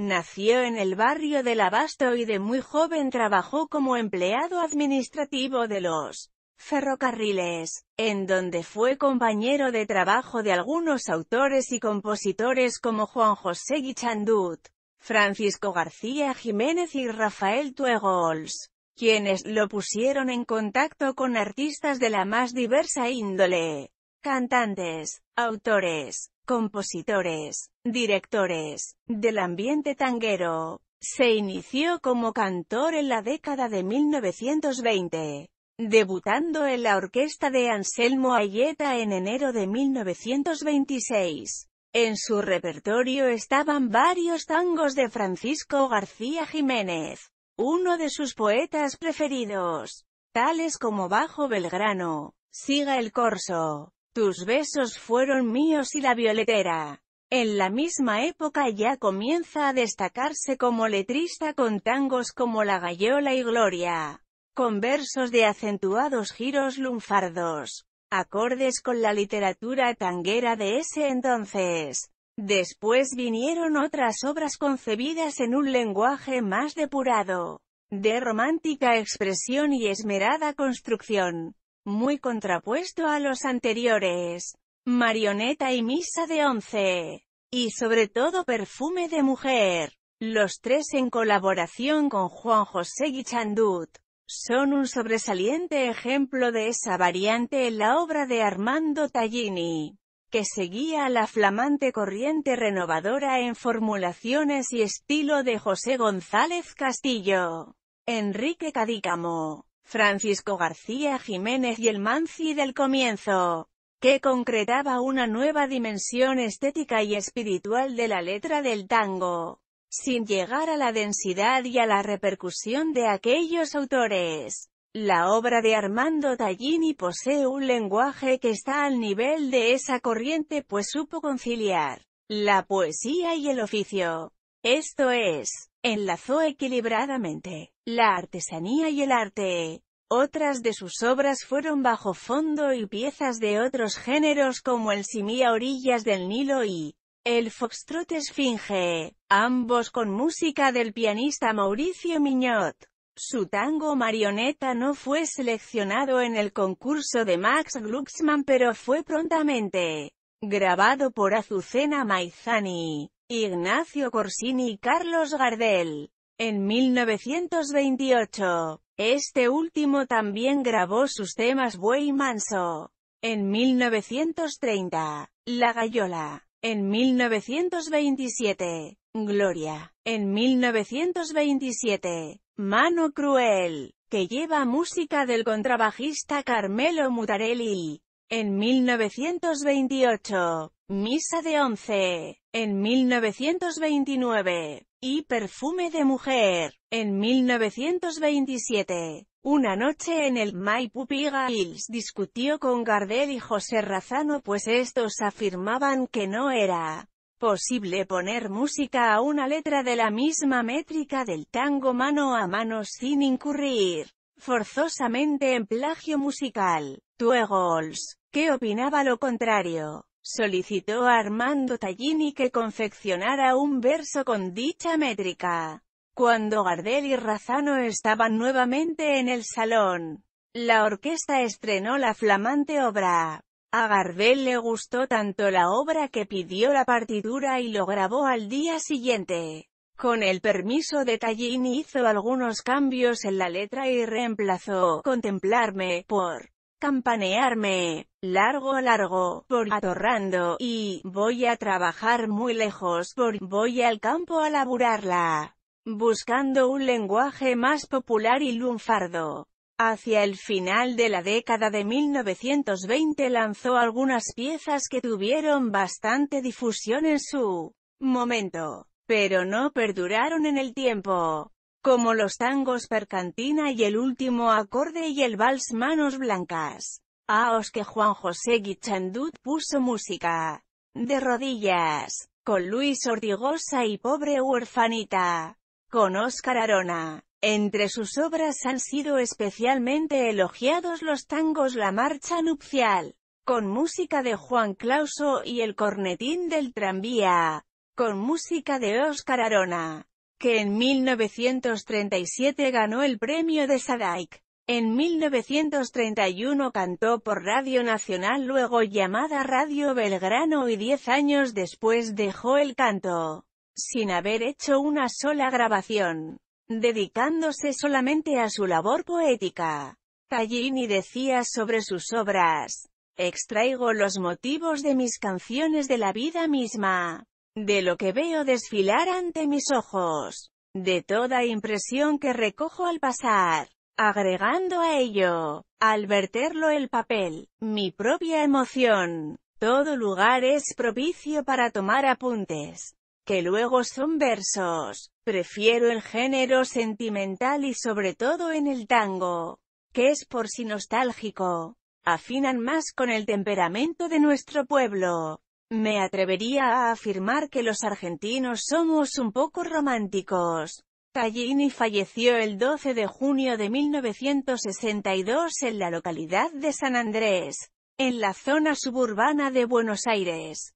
Nació en el barrio del Abasto y de muy joven trabajó como empleado administrativo de los ferrocarriles, en donde fue compañero de trabajo de algunos autores y compositores como Juan José Guichandut, Francisco García Jiménez y Rafael Tuegols, quienes lo pusieron en contacto con artistas de la más diversa índole, cantantes, autores, compositores, directores, del ambiente tanguero. Se inició como cantor en la década de 1920, debutando en la orquesta de Anselmo Ayeta en enero de 1926. En su repertorio estaban varios tangos de Francisco García Jiménez, uno de sus poetas preferidos, tales como Bajo Belgrano, Siga el Corso, tus besos fueron míos y la violetera. En la misma época ya comienza a destacarse como letrista con tangos como La Gallola y Gloria, con versos de acentuados giros lunfardos, acordes con la literatura tanguera de ese entonces. Después vinieron otras obras concebidas en un lenguaje más depurado, de romántica expresión y esmerada construcción muy contrapuesto a los anteriores. Marioneta y Misa de Once. Y sobre todo Perfume de Mujer. Los tres en colaboración con Juan José Guichandut son un sobresaliente ejemplo de esa variante en la obra de Armando Tallini, que seguía la flamante corriente renovadora en formulaciones y estilo de José González Castillo, Enrique Cadícamo, Francisco García Jiménez y el manzi del comienzo, que concretaba una nueva dimensión estética y espiritual de la letra del tango, sin llegar a la densidad y a la repercusión de aquellos autores. La obra de Armando Tallini posee un lenguaje que está al nivel de esa corriente pues supo conciliar la poesía y el oficio. Esto es, Enlazó equilibradamente la artesanía y el arte. Otras de sus obras fueron bajo fondo y piezas de otros géneros como el simí a orillas del Nilo y el foxtrot esfinge, ambos con música del pianista Mauricio Miñot. Su tango marioneta no fue seleccionado en el concurso de Max Glucksmann pero fue prontamente grabado por Azucena Maizani. Ignacio Corsini y Carlos Gardel. En 1928, este último también grabó sus temas Buey Manso. En 1930, La Gallola. En 1927, Gloria. En 1927, Mano Cruel, que lleva música del contrabajista Carmelo Mutarelli. En 1928, Misa de Once. En 1929, y Perfume de Mujer. En 1927, una noche en el My Pupiga discutió con Gardel y José Razano pues estos afirmaban que no era posible poner música a una letra de la misma métrica del tango mano a mano sin incurrir forzosamente en plagio musical. Tuegols ¿Qué opinaba lo contrario. Solicitó a Armando Tallini que confeccionara un verso con dicha métrica. Cuando Gardel y Razano estaban nuevamente en el salón, la orquesta estrenó la flamante obra. A Gardel le gustó tanto la obra que pidió la partitura y lo grabó al día siguiente. Con el permiso de Tallini hizo algunos cambios en la letra y reemplazó «Contemplarme» por campanearme, largo a largo, por atorrando, y, voy a trabajar muy lejos, por, voy al campo a laburarla, buscando un lenguaje más popular y lunfardo. Hacia el final de la década de 1920 lanzó algunas piezas que tuvieron bastante difusión en su momento, pero no perduraron en el tiempo como los tangos percantina y el último acorde y el vals manos blancas. A os que Juan José Guichandut puso música. De rodillas. Con Luis Ortigosa y Pobre Huerfanita. Con Óscar Arona. Entre sus obras han sido especialmente elogiados los tangos La Marcha Nupcial, con música de Juan Clauso y El Cornetín del Tranvía, con música de Óscar Arona que en 1937 ganó el premio de Sadaik. En 1931 cantó por Radio Nacional luego llamada Radio Belgrano y diez años después dejó el canto, sin haber hecho una sola grabación, dedicándose solamente a su labor poética. Tallini decía sobre sus obras, extraigo los motivos de mis canciones de la vida misma de lo que veo desfilar ante mis ojos, de toda impresión que recojo al pasar, agregando a ello, al verterlo el papel, mi propia emoción. Todo lugar es propicio para tomar apuntes, que luego son versos. Prefiero el género sentimental y sobre todo en el tango, que es por si nostálgico. Afinan más con el temperamento de nuestro pueblo. Me atrevería a afirmar que los argentinos somos un poco románticos. Tallini falleció el 12 de junio de 1962 en la localidad de San Andrés, en la zona suburbana de Buenos Aires.